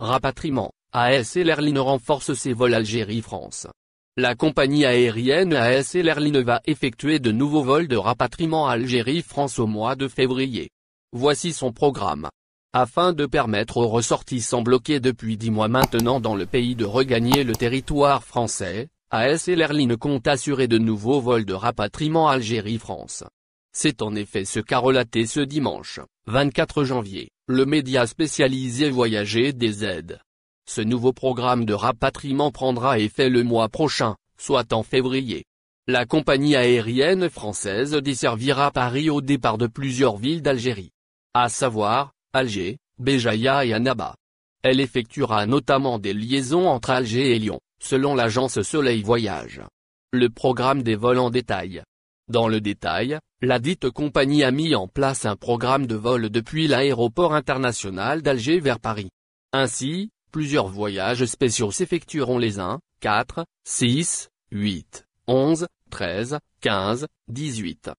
Rapatriement, AS et renforce ses vols Algérie-France. La compagnie aérienne AS et va effectuer de nouveaux vols de rapatriement Algérie-France au mois de février. Voici son programme. Afin de permettre aux ressortissants bloqués depuis dix mois maintenant dans le pays de regagner le territoire français, AS et compte assurer de nouveaux vols de rapatriement Algérie-France. C'est en effet ce qu'a relaté ce dimanche, 24 janvier, le média spécialisé Voyager des Aides. Ce nouveau programme de rapatriement prendra effet le mois prochain, soit en février. La compagnie aérienne française desservira Paris au départ de plusieurs villes d'Algérie. À savoir, Alger, Béjaïa et Annaba. Elle effectuera notamment des liaisons entre Alger et Lyon, selon l'agence Soleil Voyage. Le programme des vols en détail. Dans le détail, la dite compagnie a mis en place un programme de vol depuis l'aéroport international d'Alger vers Paris. Ainsi, plusieurs voyages spéciaux s'effectueront les 1, 4, 6, 8, 11, 13, 15, 18.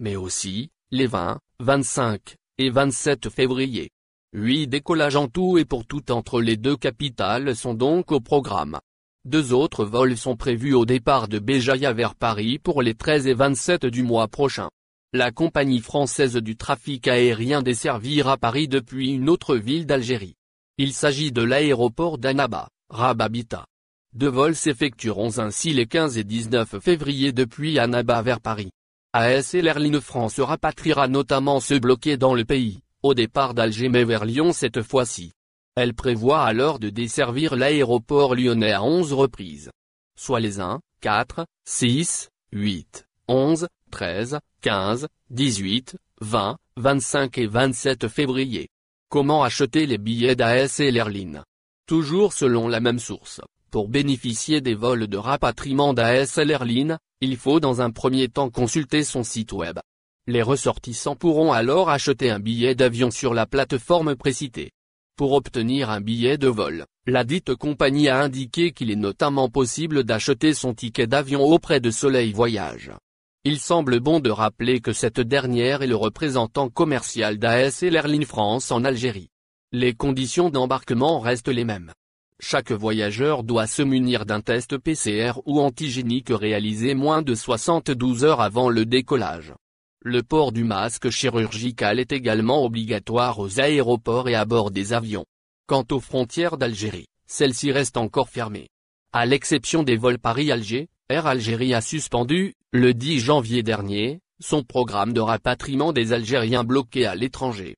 Mais aussi, les 20, 25 et 27 février. Huit décollages en tout et pour tout entre les deux capitales sont donc au programme. Deux autres vols sont prévus au départ de Béjaïa vers Paris pour les 13 et 27 du mois prochain. La compagnie française du trafic aérien desservira Paris depuis une autre ville d'Algérie. Il s'agit de l'aéroport d'Annaba, Rababita. Deux vols s'effectueront ainsi les 15 et 19 février depuis Annaba vers Paris. ASL et France rapatriera notamment ceux bloqués dans le pays, au départ d'Alger mais vers Lyon cette fois-ci. Elle prévoit alors de desservir l'aéroport lyonnais à 11 reprises. Soit les 1, 4, 6, 8, 11, 13, 15, 18, 20, 25 et 27 février. Comment acheter les billets d'AS et l'Airline Toujours selon la même source, pour bénéficier des vols de rapatriement d'AS et l'Airline, il faut dans un premier temps consulter son site web. Les ressortissants pourront alors acheter un billet d'avion sur la plateforme précitée. Pour obtenir un billet de vol, la dite compagnie a indiqué qu'il est notamment possible d'acheter son ticket d'avion auprès de Soleil Voyage. Il semble bon de rappeler que cette dernière est le représentant commercial daes et l'Airline France en Algérie. Les conditions d'embarquement restent les mêmes. Chaque voyageur doit se munir d'un test PCR ou antigénique réalisé moins de 72 heures avant le décollage. Le port du masque chirurgical est également obligatoire aux aéroports et à bord des avions. Quant aux frontières d'Algérie, celles-ci restent encore fermées. À l'exception des vols Paris-Alger, Air Algérie a suspendu, le 10 janvier dernier, son programme de rapatriement des Algériens bloqués à l'étranger.